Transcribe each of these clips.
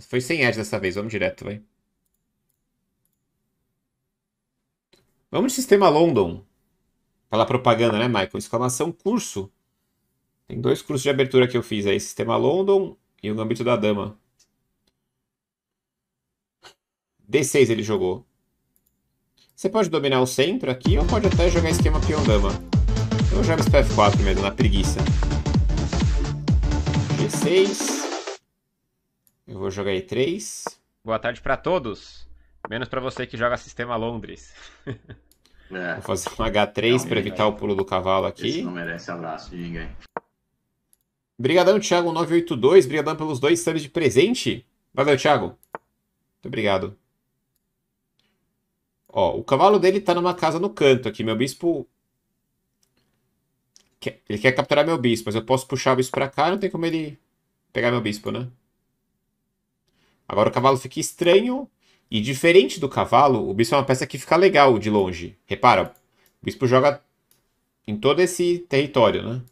Foi sem edge dessa vez, vamos direto, vai. Vamos de sistema London. Pela propaganda, né, Michael? Exclamação curso. Tem dois cursos de abertura que eu fiz aí. Sistema London e o Gambito da Dama. D6 ele jogou. Você pode dominar o centro aqui ou pode até jogar esquema peão-dama. Eu jogo esse F4 mesmo, na preguiça. G6. Eu vou jogar E3. Boa tarde para todos. Menos para você que joga Sistema Londres. É. Vou fazer um H3 para evitar o pulo do cavalo aqui. Isso não merece abraço de ninguém. Obrigadão, Thiago 982. Obrigadão pelos dois subs de presente. Valeu, Thiago. Muito obrigado. Ó, o cavalo dele tá numa casa no canto aqui. Meu bispo. Ele quer capturar meu bispo, mas eu posso puxar o bispo pra cá, não tem como ele pegar meu bispo, né? Agora o cavalo fica estranho e diferente do cavalo, o bispo é uma peça que fica legal de longe. Repara, o bispo joga em todo esse território, né?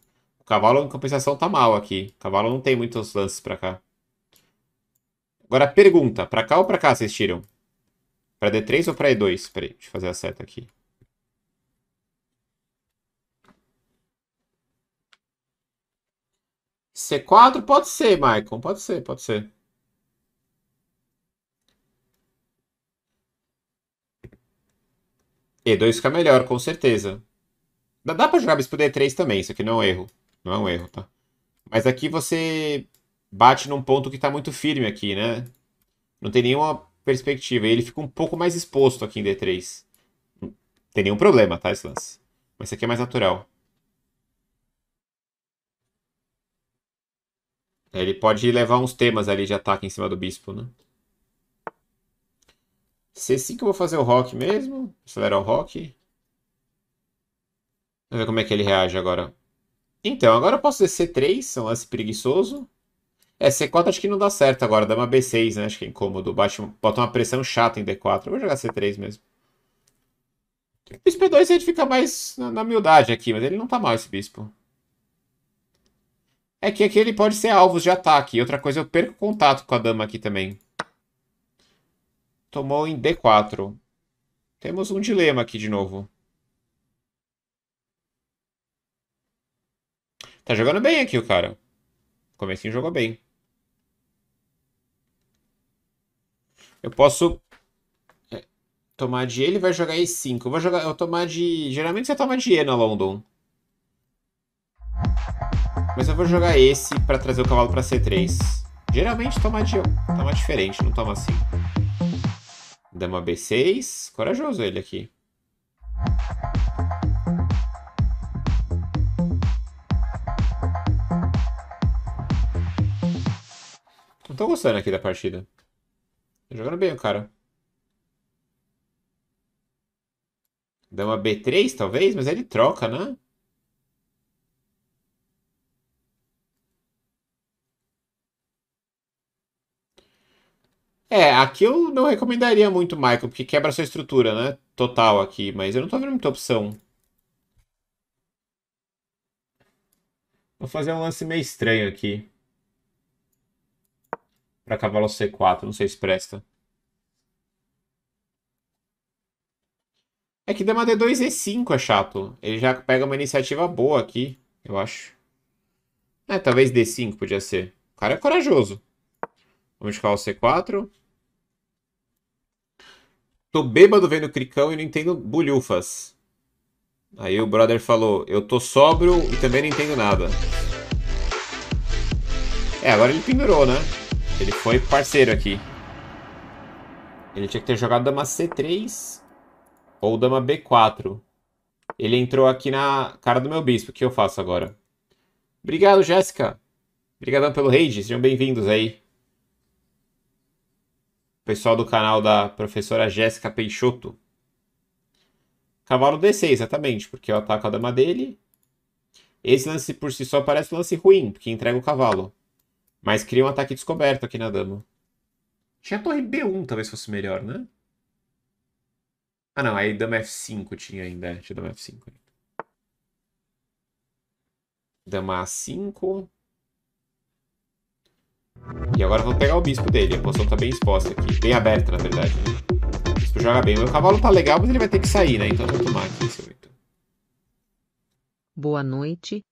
O cavalo, em compensação, tá mal aqui. O cavalo não tem muitos lances para cá. Agora, pergunta. Para cá ou para cá vocês tiram? Para D3 ou para E2? Peraí, deixa eu fazer a seta aqui. C4 pode ser, Maicon. Pode ser, pode ser. d 2 fica melhor, com certeza. Dá, dá pra jogar bispo D3 também, isso aqui não é um erro. Não é um erro, tá? Mas aqui você bate num ponto que tá muito firme aqui, né? Não tem nenhuma perspectiva. E ele fica um pouco mais exposto aqui em D3. Não tem nenhum problema, tá, esse lance? Mas isso aqui é mais natural. Ele pode levar uns temas ali de ataque em cima do bispo, né? C5 é assim eu vou fazer o rock mesmo. Acelerar o rock. Vamos ver como é que ele reage agora. Então, agora eu posso descer C3, é um lance preguiçoso. É, C4 acho que não dá certo agora, dá uma B6, né? Acho que é incômodo. Bate, bota uma pressão chata em D4. Eu vou jogar C3 mesmo. O bispo E2 a gente fica mais na, na humildade aqui, mas ele não tá mal esse bispo. É que aqui ele pode ser alvos de ataque. Outra coisa, eu perco contato com a dama aqui também tomou em d 4 Temos um dilema aqui de novo. Tá jogando bem aqui o cara. Comecinho jogou bem. Eu posso é, tomar de ele vai jogar E5. Eu vou jogar, eu tomar de, geralmente você toma de E na London. Mas eu vou jogar esse para trazer o cavalo para C3. Geralmente toma de, toma diferente, não toma assim. Dama B6. Corajoso ele aqui. Não tô gostando aqui da partida. Tô jogando bem o cara. Dama B3, talvez, mas ele troca, né? É, aqui eu não recomendaria muito, Michael, porque quebra sua estrutura, né? Total aqui, mas eu não tô vendo muita opção. Vou fazer um lance meio estranho aqui. Pra cavalo C4, não sei se presta. É que dama D2 E5 é chato. Ele já pega uma iniciativa boa aqui, eu acho. É, talvez D5 podia ser. O cara é corajoso. Vamos ficar o C4. Tô bêbado vendo Cricão e não entendo bolhufas. Aí o brother falou, eu tô sóbrio e também não entendo nada. É, agora ele pendurou, né? Ele foi parceiro aqui. Ele tinha que ter jogado dama C3 ou dama B4. Ele entrou aqui na cara do meu bispo. O que eu faço agora? Obrigado, Jéssica. Obrigadão pelo raid. Sejam bem-vindos aí pessoal do canal da professora Jéssica Peixoto. Cavalo D6, exatamente, porque eu ataco a dama dele. Esse lance por si só parece um lance ruim, porque entrega o cavalo. Mas cria um ataque descoberto aqui na dama. Tinha a torre B1, talvez fosse melhor, né? Ah não, aí dama F5 tinha ainda. É, tinha dama F5 Dama A5. E agora vou pegar o bispo dele. A posição tá bem exposta aqui. Bem aberta, na verdade. Né? O bispo joga bem. Meu cavalo tá legal, mas ele vai ter que sair, né? Então eu vou tomar aqui esse 8. Boa noite.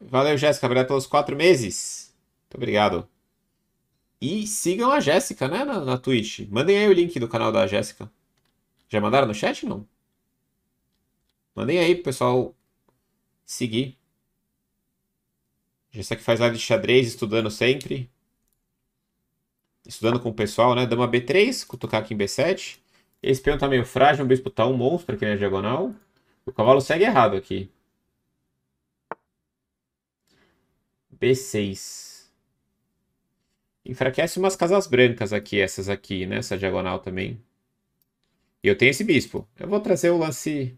Valeu, Jéssica. Obrigado pelos quatro meses. Muito obrigado. E sigam a Jéssica, né? Na, na Twitch. Mandem aí o link do canal da Jéssica. Já mandaram no chat, não? Mandem aí pro pessoal seguir. Gesta tá que faz live de xadrez, estudando sempre. Estudando com o pessoal, né? Dama B3, cutucar aqui em B7. Esse peão tá meio frágil, o bispo tá um monstro aqui na diagonal. O cavalo segue errado aqui. B6. Enfraquece umas casas brancas aqui, essas aqui, né? Essa diagonal também. E eu tenho esse bispo. Eu vou trazer o lance...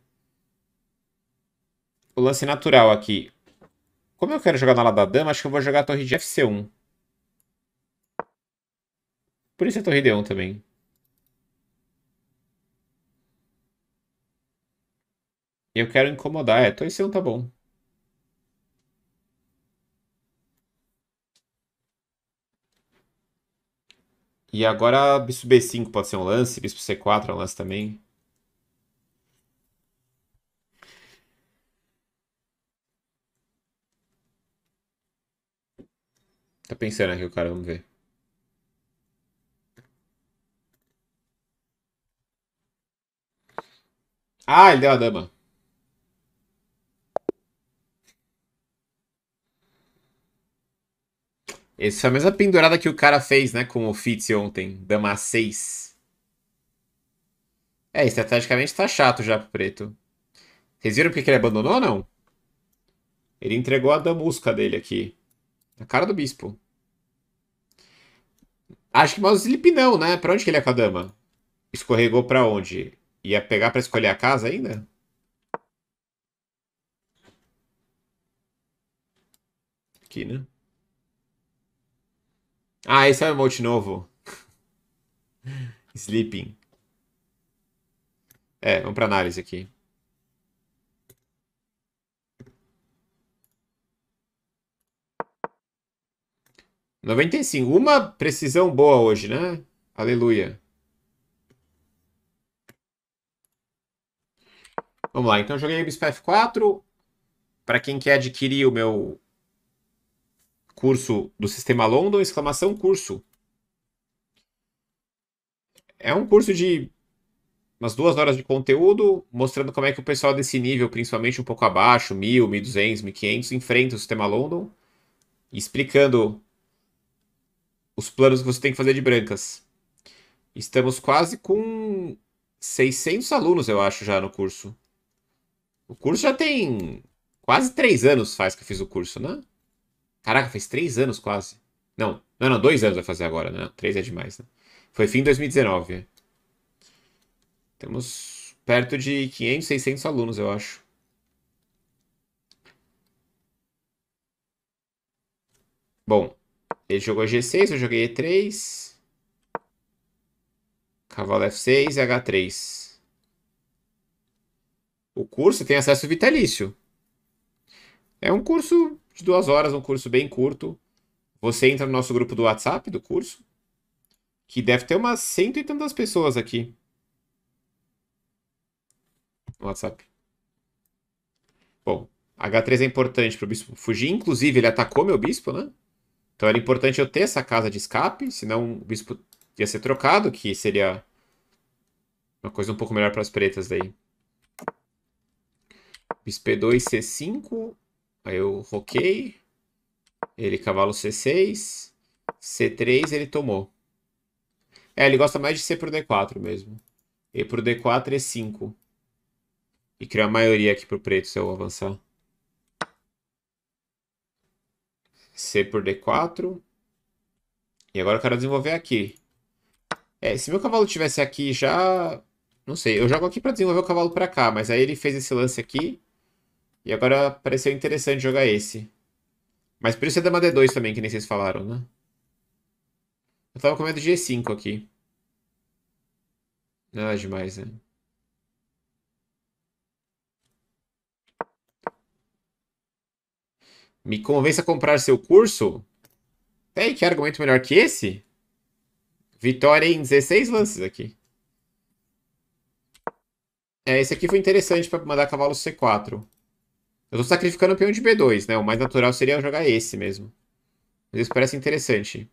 O lance natural aqui. Como eu quero jogar na Lada Dama, acho que eu vou jogar a torre de FC1. Por isso é torre D1 também. Eu quero incomodar. É, torre C1 tá bom. E agora bispo B5 pode ser um lance, bispo C4 é um lance também. Tá pensando aqui o cara, vamos ver. Ah, ele deu a dama. Essa é a mesma pendurada que o cara fez, né, com o Fitz ontem. Dama 6. É, estrategicamente tá chato já pro preto. Vocês viram porque que ele abandonou ou não? Ele entregou a damusca dele aqui. Na cara do bispo. Acho que Sleep não, né? Pra onde que ele é com a dama? Escorregou pra onde? Ia pegar pra escolher a casa ainda? Aqui, né? Ah, esse é o emote novo. Sleeping. É, vamos pra análise aqui. 95. Uma precisão boa hoje, né? Aleluia. Vamos lá, então joguei o Bispo F4. Para quem quer adquirir o meu curso do Sistema London, exclamação curso. É um curso de umas duas horas de conteúdo, mostrando como é que o pessoal desse nível, principalmente um pouco abaixo, 1.000, 1.200, 1.500, enfrenta o Sistema London, explicando os planos que você tem que fazer de brancas. Estamos quase com 600 alunos, eu acho, já no curso. O curso já tem quase 3 anos faz que eu fiz o curso, né? Caraca, fez 3 anos quase. Não, não, não, 2 anos vai fazer agora, né? 3 é demais, né? Foi fim de 2019. Temos perto de 500, 600 alunos, eu acho. Bom, ele jogou G6, eu joguei E3. Cavalo F6 e H3. O curso tem acesso vitalício. É um curso de duas horas, um curso bem curto. Você entra no nosso grupo do WhatsApp do curso, que deve ter umas cento e tantas pessoas aqui. WhatsApp. Bom, H3 é importante para o bispo fugir. Inclusive, ele atacou meu bispo, né? Então era importante eu ter essa casa de escape, senão o bispo ia ser trocado, que seria uma coisa um pouco melhor para as pretas daí. Bispo E2, C5. Aí eu roquei. Ele cavalo C6. C3 ele tomou. É, ele gosta mais de C pro D4 mesmo. E pro D4 é 5. E criou a maioria aqui pro preto se eu avançar. C por D4. E agora eu quero desenvolver aqui. É, se meu cavalo tivesse aqui já... Não sei, eu jogo aqui para desenvolver o cavalo para cá, mas aí ele fez esse lance aqui. E agora pareceu interessante jogar esse. Mas por isso é dama D2 também, que nem vocês falaram, né? Eu tava com medo de G5 aqui. Nada ah, demais, né? Me convence a comprar seu curso? Tem que argumento melhor que esse? Vitória em 16 lances aqui. É, esse aqui foi interessante para mandar cavalo C4. Eu tô sacrificando o peão de B2, né? O mais natural seria jogar esse mesmo. Mas isso parece interessante.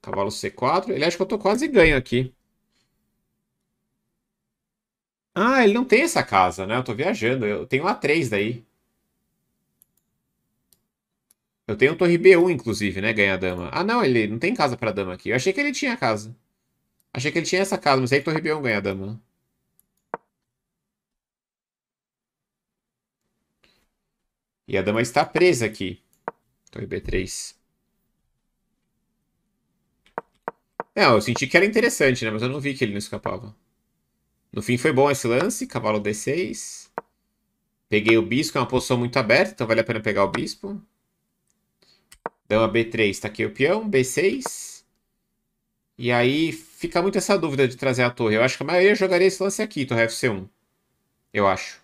Cavalo C4. Ele acha que eu tô quase ganho aqui. Ah, ele não tem essa casa, né? Eu tô viajando. Eu tenho A3 daí. Eu tenho torre B1, inclusive, né? Ganhar dama. Ah, não, ele não tem casa pra dama aqui. Eu achei que ele tinha casa. Achei que ele tinha essa casa, mas aí torre B1 ganha dama. Né? E a dama está presa aqui. Torre B3. Não, é, eu senti que era interessante, né? Mas eu não vi que ele não escapava. No fim foi bom esse lance. Cavalo D6. Peguei o bispo, é uma posição muito aberta, então vale a pena pegar o bispo. Dama então, B3, tá aqui o peão, B6. E aí fica muito essa dúvida de trazer a torre. Eu acho que a maioria jogaria esse lance aqui, torre FC1. Eu acho.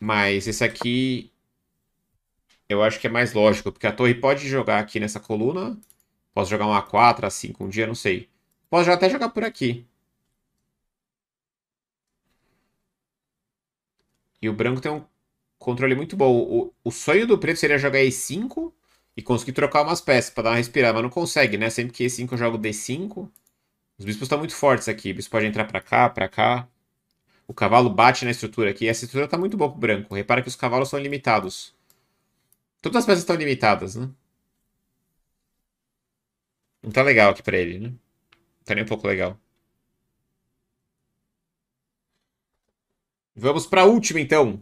Mas esse aqui eu acho que é mais lógico, porque a torre pode jogar aqui nessa coluna. Posso jogar um A4, A5 um dia, não sei. Posso até jogar por aqui. E o branco tem um controle é muito bom. O, o sonho do preto seria jogar E5 e conseguir trocar umas peças para dar uma respirada, mas não consegue, né? Sempre que E5 eu jogo D5. Os bispos estão muito fortes aqui. O bispo pode entrar para cá, para cá. O cavalo bate na estrutura aqui. Essa estrutura tá muito boa pro branco. Repara que os cavalos são limitados. Todas as peças estão limitadas, né? Não tá legal aqui pra ele, né? Não tá nem um pouco legal. Vamos pra última, então.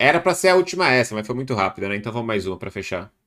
Era para ser a última essa, mas foi muito rápida, né? Então vamos mais uma para fechar.